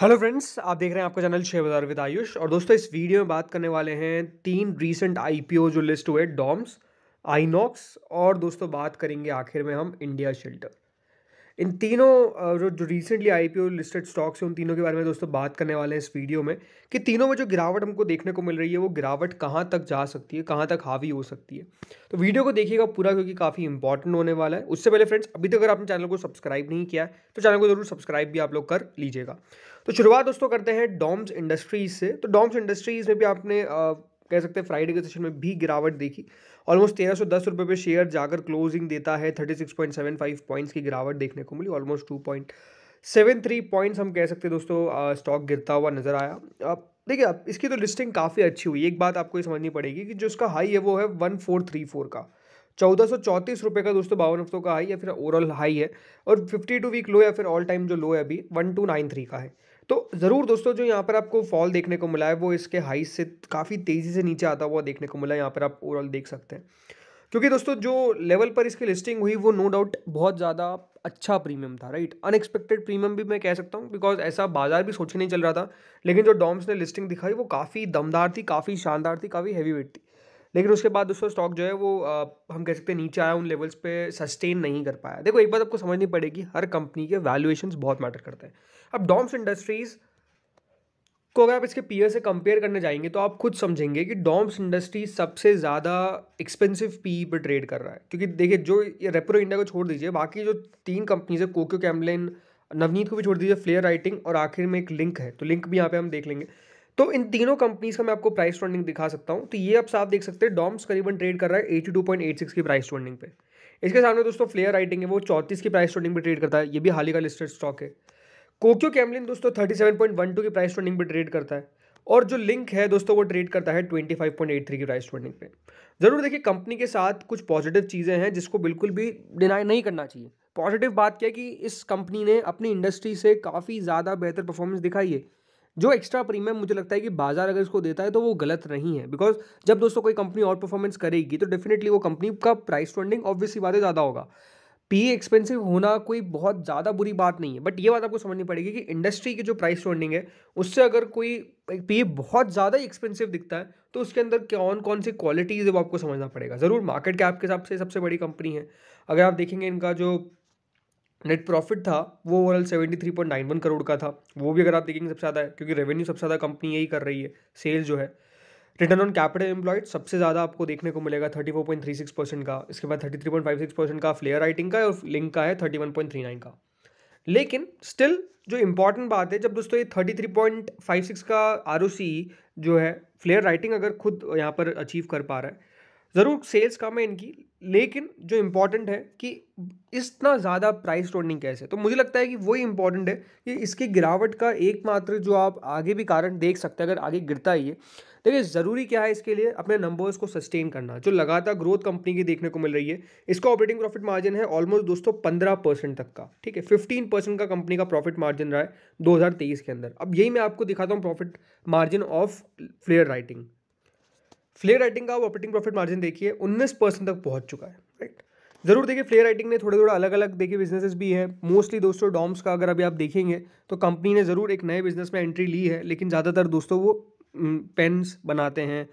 hello friends आप देख रहे हैं आपका चैनल शेयर बाजार विद आयुष और दोस्तों इस वीडियो में बात करने वाले हैं तीन रीसेंट आईपीओ जो लिस्ट हुए डॉम्स आईनॉक्स और दोस्तों बात करेंगे आखिर में हम इंडिया शेल्टर इन तीनों जो जो recently I P O listed stocks हैं उन तीनों के बारे में दोस्तों बात करने वाले हैं इस वीडियो में कि तीनों में जो गिरावट हमको देखने को मिल रही है वो गिरावट कहाँ तक जा सकती है कहाँ तक हावी हो सकती है तो वीडियो को देखिएगा पूरा क्योंकि काफ़ी इंपॉर्टेंट होने वाला है उससे पहले फ्रेंड्स अभी तक अगर आपने चैनल को सब्सक्राइब नहीं किया है तो चैनल को जरूर सब्सक्राइब भी आप लोग कर लीजिएगा तो शुरुआत दोस्तों करते हैं डॉम्स इंडस्ट्रीज से तो डॉम्स इंडस्ट्रीज में भी आपने कह सकते हैं फ्राइडे के सेशन में भी गिरावट देखी ऑलमोस्ट तेरह सौ दस रुपये पे शेयर जाकर क्लोजिंग देता है thirty six point seven five points की गिरावट देखने को मिली almost two point seven three points हम कह सकते हैं दोस्तों स्टॉक गिरता हुआ नजर आया अब देखिए अब इसकी तो लिस्टिंग काफ़ी अच्छी हुई एक बात आपको ये समझनी पड़ेगी कि जो उसका हाई है वो है वन फोर थ्री फोर का चौदह सौ चौंतीस रुपये का दोस्तों बावन हफ्तों का हाई या फिर ओवरऑल हाई है और फिफ्टी टू वीक लो या फिर ऑल टाइम जो लो है अभी वन टू नाइन थ्री का है तो ज़रूर दोस्तों जो यहाँ पर आपको फॉल देखने को मिला है वो इसके हाई से काफ़ी तेज़ी से नीचे आता हुआ देखने को मिला यहाँ पर आप ओवरऑल देख सकते हैं क्योंकि दोस्तों जो लेवल पर इसकी लिस्टिंग हुई वो नो डाउट बहुत ज़्यादा अच्छा प्रीमियम था राइट अनएक्सपेक्टेड प्रीमियम भी मैं कह सकता हूँ बिकॉज ऐसा बाजार भी सोचने नहीं चल रहा था लेकिन जो डॉम्स ने लिस्टिंग दिखाई वो काफ़ी दमदार थी काफ़ी शानदार थी काफ़ी हैवी वेट थी लेकिन उसके बाद दोस्तों स्टॉक जो है वो आ, हम कह सकते हैं नीचे आया उन लेवल्स पे सस्टेन नहीं कर पाया देखो एक बात आपको समझनी पड़ेगी हर कंपनी के वैल्यूएशन बहुत मैटर करते हैं अब डॉम्स इंडस्ट्रीज़ को अगर आप इसके पीयर से कंपेयर करने जाएंगे तो आप खुद समझेंगे कि डॉम्स इंडस्ट्री सबसे ज़्यादा एक्सपेंसिव पी पर ट्रेड कर रहा है क्योंकि देखिए जो ये रेप्रो इंडिया को छोड़ दीजिए बाकी जो तीन कंपनीज है कोक्यो कैमलिन नवनीत को भी छोड़ दीजिए फ्लेयर राइटिंग और आखिर में एक लिंक है तो लिंक भी यहाँ पे हम देख लेंगे तो इन तीनों कंपनीज का मैं आपको प्राइस ट्रेंडिंग दिखा सकता हूँ तो ये आप साफ देख सकते हैं डॉम्स करीबन ट्रेड कर रहा है एटी की प्राइस ट्रेंडिंग पे इसके सामने दोस्तों फ्लेयर राइटिंग है वो चौतीस की प्राइस ट्रेंडिंग पर ट्रेड करता है ये भी हाल ही का लिस्टेड स्टॉक है कोक्यो कैमलिन दोस्तों 37.12 की प्राइस ट्रेंडिंग पर ट्रेड करता है और जो लिंक है दोस्तों वो ट्रेड करता है 25.83 की प्राइस ट्रेंडिंग पे ज़रूर देखिए कंपनी के साथ कुछ पॉजिटिव चीज़ें हैं जिसको बिल्कुल भी डिनाई नहीं करना चाहिए पॉजिटिव बात क्या है कि इस कंपनी ने अपनी इंडस्ट्री से काफ़ी ज़्यादा बेहतर परफॉर्मेंस दिखाई है जो एक्स्ट्रा प्रीमियम मुझे लगता है कि बाजार अगर इसको देता है तो वो गलत नहीं है बिकॉज जब दोस्तों कोई कंपनी और परफॉर्मेंस करेगी तो डेफिनेटली वो कंपनी का प्राइस ट्रेंडिंग ऑब्वियसली बातें ज़्यादा होगा पी एक्सपेंसिव होना कोई बहुत ज़्यादा बुरी बात नहीं है बट ये बात आपको समझनी पड़ेगी कि इंडस्ट्री की जो प्राइस ट्रेंडिंग है उससे अगर कोई पी बहुत ज़्यादा एक्सपेंसिव दिखता है तो उसके अंदर कौन कौन सी क्वालिटीज़ है वो आपको समझना पड़ेगा ज़रूर मार्केट कैप के हिसाब से सबसे बड़ी कंपनी है अगर आप देखेंगे इनका जो नेट प्रॉफिट था वो overall seventy three point nine one crore का था वो भी अगर आप देखेंगे सबसे ज़्यादा है क्योंकि रेवेन्यू सबसे ज़्यादा कंपनी यही कर रही है सेल्स जो है रिटर्न ऑन कैपिटल एम्प्लॉयड सबसे ज़्यादा आपको देखने को मिलेगा thirty four point three six percent का इसके बाद thirty three point five six percent का फ्लेयर राइटिंग का और लिंक का है thirty one point three nine का लेकिन स्टिल जो इंपॉर्टेंट बात है जब दोस्तों ये thirty three point five six का आर ओ सी जो है फ्लेयर राइटिंग अगर खुद यहाँ पर अचीव कर पा रहा है ज़रूर सेल्स कम है इनकी लेकिन जो इम्पॉर्टेंट है कि इतना ज़्यादा प्राइस ट्रेडिंग कैसे तो मुझे लगता है कि वही इम्पॉर्टेंट है कि इसकी गिरावट का एकमात्र जो आप आगे भी कारण देख सकते हैं अगर आगे गिरता ही है देखिए ज़रूरी क्या है इसके लिए अपने नंबर्स को सस्टेन करना जो लगातार ग्रोथ कंपनी की देखने को मिल रही है इसका ऑपरेटिंग प्रॉफिट मार्जिन है ऑलमोस्ट दोस्तों पंद्रह परसेंट तक का ठीक है फिफ्टीन परसेंट का कंपनी का प्रॉफिट मार्जिन रहा है दो के अंदर अब यही मैं आपको दिखाता हूँ profit margin of Flair Writing Flair Writing का ऑपरेटिंग प्रॉफिट मार्जिन देखिए उन्नीस परसेंट तक पहुंच चुका है राइट जरूर देखिए फ्लेयर राइटिंग ने थोड़े थोड़े अलग अलग देखिए बिजनेसेस भी है मोस्टली दोस्तों डॉम्स का अगर अभी आप देखेंगे तो कंपनी ने ज़रूर एक नए बिजनेस में एंट्री ली है लेकिन ज़्यादातर दोस्तों वो पेन्स बनाते हैं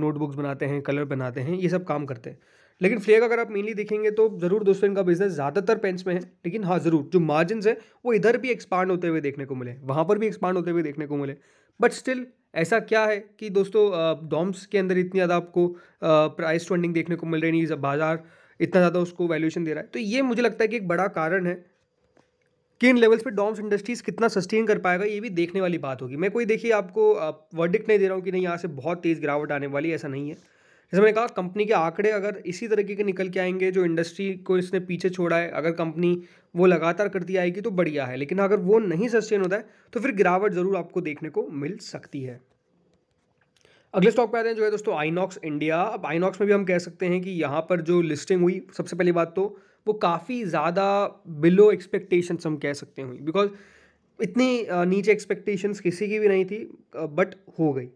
नोटबुक्स बनाते हैं कलर बनाते हैं ये सब काम करते हैं लेकिन फ्लेयर का अगर आप मेनली देखेंगे तो ज़रूर दोस्तों इनका बिजनेस ज़्यादातर पेंस में है लेकिन हाँ ज़रूर जो मार्जिन है वो इधर भी एक्सपांड होते हुए देखने को मिले वहाँ पर भी एक्सपांड होते हुए देखने को मिले बट स्टिल ऐसा क्या है कि दोस्तों डॉम्स के अंदर इतनी ज़्यादा आपको प्राइस ट्रेंडिंग देखने को मिल रही नहीं बाज़ार इतना ज़्यादा उसको वैल्यूएशन दे रहा है तो ये मुझे लगता है कि एक बड़ा कारण है कि इन लेवल्स पे डॉम्स इंडस्ट्रीज कितना सस्टेन कर पाएगा ये भी देखने वाली बात होगी मैं कोई देखिए आपको वर्डिक्ट नहीं दे रहा हूँ कि नहीं यहाँ से बहुत तेज़ गिरावट आने वाली ऐसा नहीं है जैसे मैंने कहा कंपनी के आंकड़े अगर इसी तरीके के निकल के आएंगे जो इंडस्ट्री को इसने पीछे छोड़ा है अगर कंपनी वो लगातार करती आएगी तो बढ़िया है लेकिन अगर वो नहीं सस्टेन होता है तो फिर गिरावट ज़रूर आपको देखने को मिल सकती है अगले स्टॉक पे आते हैं जो है दोस्तों आइनॉक्स इंडिया अब आइनॉक्स में भी हम कह सकते हैं कि यहाँ पर जो लिस्टिंग हुई सबसे पहली बात तो वो काफ़ी ज़्यादा बिलो एक्सपेक्टेशंस हम कह सकते हैं बिकॉज इतनी नीचे एक्सपेक्टेशंस किसी की भी नहीं थी बट हो गई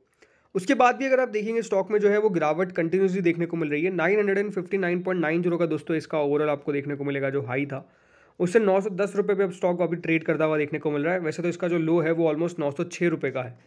उसके बाद भी अगर आप देखेंगे स्टॉक में जो है वो गिरावट कंटिन्यूसली देखने को मिल रही है nine nine nine and fifty point zero का दोस्तों इसका ओवरऑल आपको देखने को मिलेगा जो हाई था उससे नौ सौ दस रुपये पर अब स्टॉक अभी ट्रेड करता हुआ देखने को मिल रहा है वैसे तो इसका जो लो है वो ऑलमोस्ट नौ सौ छः रुपये का है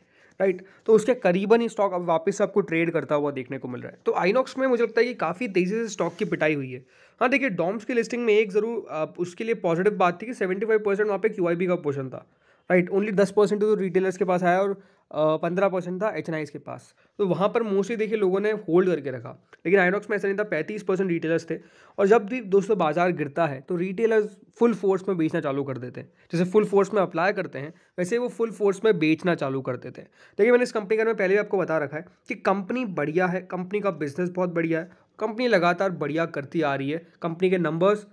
राइट तो उसके करीबन ही स्टॉक अब वापस आपको ट्रेड करता हुआ देखने को मिल रहा है तो आइनॉक्स में मुझे लगता है कि काफ़ी तेज़ी से स्टॉक की पिटाई हुई है हाँ देखिए डॉम्स की लिस्टिंग में एक ज़रूर उसके लिए पॉजिटिव बात थी कि सेवेंटी फाइव परसेंट वहाँ पर क्यू का पोर्शन था राइट ओनली दस परसेंट तो रिटेलर्स के पास आया और पंद्रह परसेंट था एच के पास तो वहाँ पर मोस्टली देखिए लोगों ने होल्ड करके रखा लेकिन आइनॉक्स में ऐसा नहीं था पैंतीस परसेंट रिटेलर्स थे और जब भी दोस्तों बाजार गिरता है तो रिटेलर्स फुल फोर्स में बेचना चालू कर देते हैं जैसे फुल फोर्स में अप्लाई करते हैं वैसे वो फुल फोर्स में बेचना चालू कर देते हैं देखिए मैंने इस कंपनी का मैं पहले भी आपको बता रखा है कि कंपनी बढ़िया है कंपनी का बिजनेस बहुत बढ़िया है कंपनी लगातार बढ़िया करती आ रही है कंपनी के नंबर्स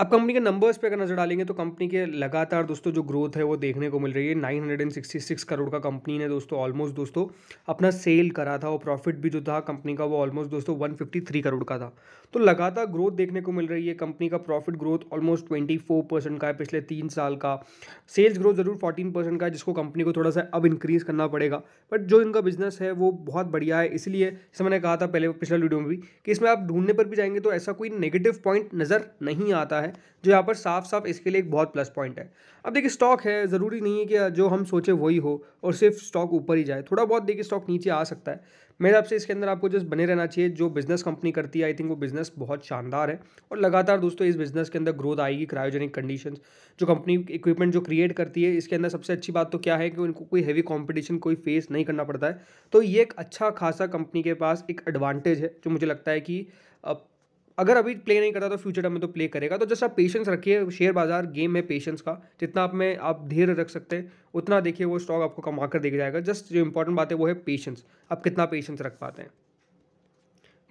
अब कंपनी के नंबर्स पे अगर नज़र डालेंगे तो कंपनी के लगातार दोस्तों जो ग्रोथ है वो देखने को मिल रही है 966 करोड़ का कंपनी ने दोस्तों ऑलमोस्ट दोस्तों अपना सेल करा था और प्रॉफिट भी जो था कंपनी का वो ऑलमोस्ट दोस्तों 153 करोड़ का था तो लगातार ग्रोथ देखने को मिल रही है कंपनी का प्रॉफिट ग्रोथ ऑलमोस्ट ट्वेंटी का है पिछले तीन साल का सेल्स ग्रोथ ज़रूर फोर्टीन का है जिसको कंपनी को थोड़ा सा अब इंक्रीज़ करना पड़ेगा बट जो इनका बिजनेस है वो बहुत बढ़िया है इसलिए जैसे मैंने कहा था पहले पिछले वीडियो में भी कि इसमें आप ढूंढने पर भी जाएंगे तो ऐसा कोई नेगेटिव पॉइंट नज़र नहीं आता है है जो यहाँ पर साफ साफ इसके लिए एक बहुत प्लस पॉइंट है अब देखिए स्टॉक है ज़रूरी नहीं है कि जो हम सोचे वही हो और सिर्फ स्टॉक ऊपर ही जाए थोड़ा बहुत देखिए स्टॉक नीचे आ सकता है मेरे हिसाब से इसके अंदर आपको जस्ट बने रहना चाहिए जो बिज़नेस कंपनी करती है आई थिंक वो बिज़नेस बहुत शानदार है और लगातार दोस्तों इस बिज़नेस के अंदर ग्रोथ आएगी क्रायोजेनिक कंडीशन जो कंपनी इक्विपमेंट जो क्रिएट करती है इसके अंदर सबसे अच्छी बात तो क्या है कि उनको कोई हैवी कॉम्पिटिशन कोई फेस नहीं करना पड़ता है तो ये एक अच्छा खासा कंपनी के पास एक एडवांटेज है जो मुझे लगता है कि अगर अभी प्ले नहीं करता तो फ्यूचर टाइम में तो प्ले करेगा तो जस्ट आप पेशेंस रखिए शेयर बाजार गेम है पेशेंस का जितना आप में आप धीरे रख सकते हैं उतना देखिए वो स्टॉक आपको कमा कर देख जाएगा जस्ट जो इंपॉर्टेंट बात है वो है पेशेंस आप कितना पेशेंस रख पाते हैं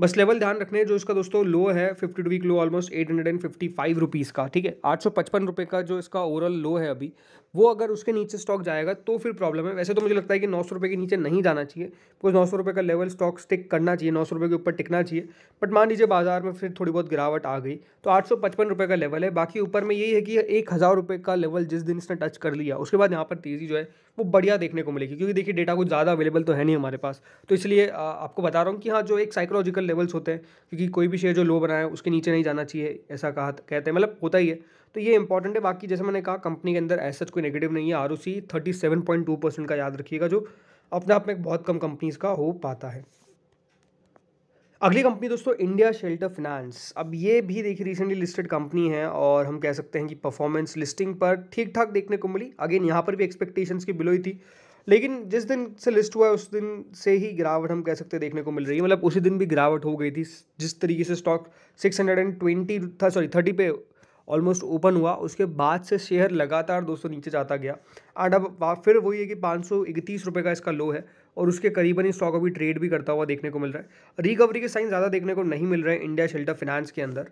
बस लेवल ध्यान रखने जो इसका दोस्तों लो है fifty two week low almost eight hundred and fifty five rupees का ठीक है आठ सौ पचपन रुपये का जो इसका ओवरऑल लो है अभी वो अगर उसके नीचे स्टॉक जाएगा तो फिर प्रॉब्लम है वैसे तो मुझे लगता है कि नौ सौ रुपये के नीचे नहीं जाना चाहिए बिकॉज नौ सौ रुपये का लेवल स्टॉक स्टिक करना चाहिए नौ सौ रुपये के ऊपर टिकना चाहिए बट मान लीजिए बाजार में फिर थोड़ी बहुत गिरावट आ गई तो आठ सौ पचपन रुपये का लेवल है बाकी ऊपर में यही है कि एक हज़ार रुपये का लेवल जिस दिन इसने टच कर लिया उसके बाद यहाँ पर तेज़ी जो है वो बढ़िया देखने को मिलेगी क्योंकि देखिए डेटा कुछ ज़्यादा अवेलेबल तो है नहीं हमारे पास तो इसलिए आपको बता रहा हूँ कि हाँ जो एक साइकोलॉजिकल लेवल्स होते हैं क्योंकि कोई भी शेयर जो लो बनाए उसके नीचे नहीं जाना चाहिए ऐसा कहा कहते हैं मतलब होता ही है तो ये इंपॉर्टेंट है बाकी जैसे मैंने कहा कंपनी के अंदर ऐसा कोई नेगेटिव नहीं है R thirty seven point two percent का याद रखिएगा जो अपने आप में बहुत कम कंपनीज़ का हो पाता है अगली कंपनी दोस्तों इंडिया शेल्टर फिनांस अब ये भी देखिए रिसेंटली लिस्टेड कंपनी है और हम कह सकते हैं कि परफॉर्मेंस लिस्टिंग पर ठीक ठाक देखने को मिली अगेन यहाँ पर भी एक्सपेक्टेशंस की बिलो ही थी लेकिन जिस दिन से लिस्ट हुआ है उस दिन से ही गिरावट हम कह सकते हैं देखने को मिल रही है मतलब उसी दिन भी गिरावट हो गई थी जिस तरीके से stock six hundred and twenty था सॉरी थर्टी पे ऑलमोस्ट ओपन हुआ उसके बाद से शेयर लगातार दोस्तों नीचे जाता गया एंड अब फिर वही है कि पाँच सौ इकतीस रुपये का इसका लो है और उसके करीबन ही स्टॉक अभी ट्रेड भी करता हुआ देखने को मिल रहा है रिकवरी के साइन ज़्यादा देखने को नहीं मिल रहे हैं इंडिया शेल्टर फिनांस के अंदर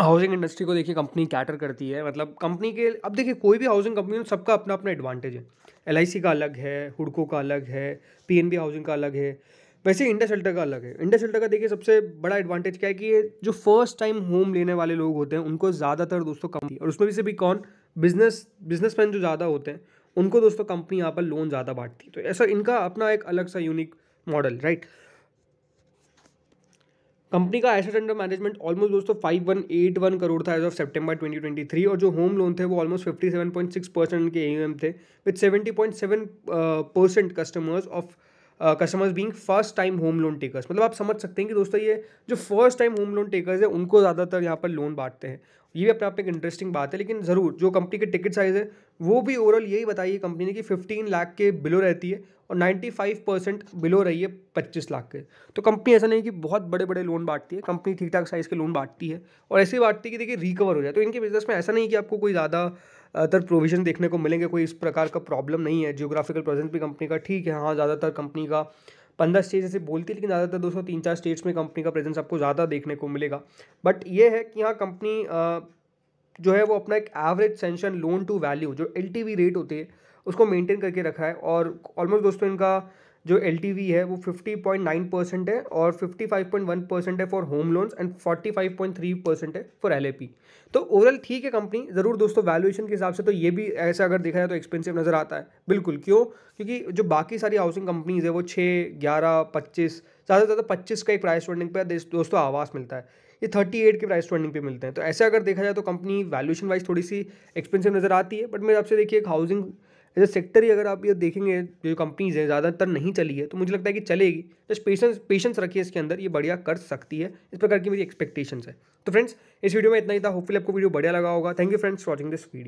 हाउसिंग इंडस्ट्री को देखिए कंपनी कैटर करती है मतलब कंपनी के अब देखिए कोई भी हाउसिंग कंपनी सबका अपना अपना एडवांटेज है एल का अलग है हुडको का अलग है पी हाउसिंग का अलग है वैसे इंडिया शेल्टर का अलग है इंडिया शेल्टर का देखिए सबसे बड़ा एडवांटेज क्या है कि ये जो फर्स्ट टाइम होम लेने वाले लोग होते हैं उनको ज़्यादातर दोस्तों कम और उसमें भी से भी कौन बिजनेस बिजनेसमैन जो ज़्यादा होते हैं उनको दोस्तों कंपनी यहाँ पर लोन ज़्यादा बांटती है तो ऐसा इनका अपना एक अलग सा यूनिक मॉडल राइट कंपनी का एसेट अंडर मैनेजमेंट ऑलमोस्ट दोस्तों five one eight one crore था एज ऑफ सितंबर 2023 और जो होम लोन थे वो almost fifty seven point six percent के ए थे with seventy point seven percent customers of customers being first time home loan takers मतलब आप समझ सकते हैं कि दोस्तों ये जो first time home loan takers है उनको ज़्यादातर यहाँ पर लोन बांटते हैं ये भी अपने आप में एक इंटरेस्टिंग बात है लेकिन ज़रूर जो कंपनी के टिकट साइज़ है वो भी ओवरऑल यही बताइए कंपनी ने कि फिफ्टीन लाख के बिलो रहती है और नाइन्टी फाइव परसेंट बिलो रही है पच्चीस लाख के तो कंपनी ऐसा नहीं कि बहुत बड़े बड़े लोन बांटती है कंपनी ठीक ठाक साइज़ के लोन बांटती है और ऐसे ही बांटती है कि देखिए रिकवर हो जाए तो इनके बिजनेस में ऐसा नहीं कि आपको कोई ज़्यादा ज़्यादातर प्रोविज़न देखने को मिलेंगे कोई इस प्रकार का प्रॉब्लम नहीं है जियोग्राफिकल प्रेजेंस भी कंपनी का ठीक है हाँ ज़्यादातर कंपनी का पंद्रह स्टेट ऐसे बोलती है लेकिन ज़्यादातर दोस्तों तीन चार स्टेट्स में कंपनी का प्रेजेंस आपको ज़्यादा देखने को मिलेगा बट ये है कि यहाँ कंपनी जो है वो अपना एक एवरेज सेंशन लोन टू वैल्यू जो एल रेट होती है उसको मेंटेन करके रखा है और ऑलमोस्ट दोस्तों इनका जो एल है वो 50.9 परसेंट है और 55.1 परसेंट है for home loans and 45.3 percent है फॉर एल तो ओवरऑल ठीक है कंपनी ज़रूर दोस्तों वैल्यूएशन के हिसाब से तो ये भी ऐसा अगर देखा जाए तो एक्सपेंसिव नज़र आता है बिल्कुल क्यों क्योंकि जो बाकी सारी हाउसिंग कंपनीज़ है वो छः ग्यारह पच्चीस ज़्यादा से ज़्यादा पच्चीस का एक प्राइस वर्निंग पर दोस्तों आवास मिलता है ये थर्टी एट के प्राइस ट्रेंडिंग पे मिलते हैं तो ऐसे अगर देखा जाए तो कंपनी वैल्यूशन वाइज थोड़ी सी एक्सपेंसिव नज़र आती है बट मेरे आपसे देखिए एक हाउसिंग एज अ सेक्टर ही अगर आप ये देखेंगे जो कंपनीज़ हैं ज़्यादातर नहीं चली है तो मुझे लगता है कि चलेगी जस्ट पेशेंस पेशेंस रखिए इसके अंदर ये बढ़िया कर सकती है इस प्रकार की मेरी एक्सपेक्टेशंस है तो फ्रेंड्स इस वीडियो में इतना ही था होपफुल आपको वीडियो बढ़िया लगा होगा thank you friends watching this video